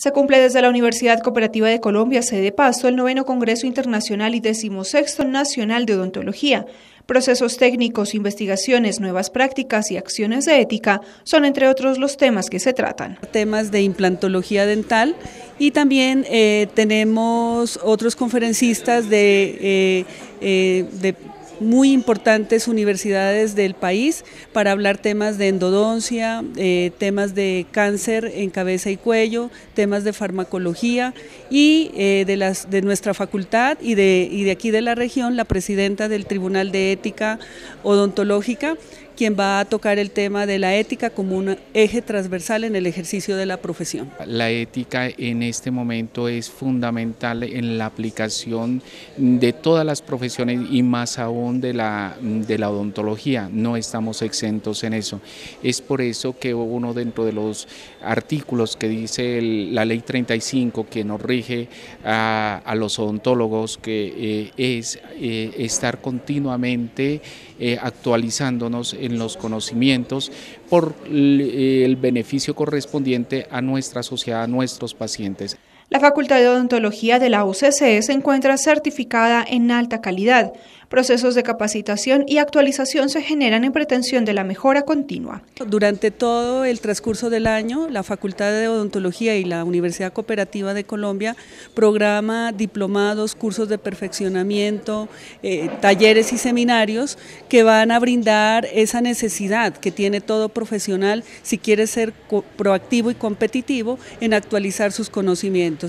Se cumple desde la Universidad Cooperativa de Colombia, sede paso, el noveno Congreso Internacional y decimosexto Nacional de Odontología. Procesos técnicos, investigaciones, nuevas prácticas y acciones de ética son entre otros los temas que se tratan. Temas de implantología dental y también eh, tenemos otros conferencistas de eh, eh, muy importantes universidades del país para hablar temas de endodoncia, eh, temas de cáncer en cabeza y cuello, temas de farmacología y eh, de, las, de nuestra facultad y de, y de aquí de la región, la presidenta del Tribunal de Ética Odontológica, quien va a tocar el tema de la ética como un eje transversal en el ejercicio de la profesión. La ética en este momento es fundamental en la aplicación de todas las profesiones y más aún de la, de la odontología. No estamos exentos en eso. Es por eso que uno dentro de los artículos que dice la ley 35 que nos rige a, los odontólogos que eh, es eh, estar continuamente eh, actualizándonos en los conocimientos por eh, el beneficio correspondiente a nuestra sociedad, a nuestros pacientes. La Facultad de Odontología de la UCC e se encuentra certificada en alta calidad. Procesos de capacitación y actualización se generan en pretensión de la mejora continua. Durante todo el transcurso del año, la Facultad de Odontología y la Universidad Cooperativa de Colombia programa diplomados, cursos de perfeccionamiento, eh, talleres y seminarios que van a brindar esa necesidad que tiene todo profesional si quiere ser proactivo y competitivo en actualizar sus conocimientos.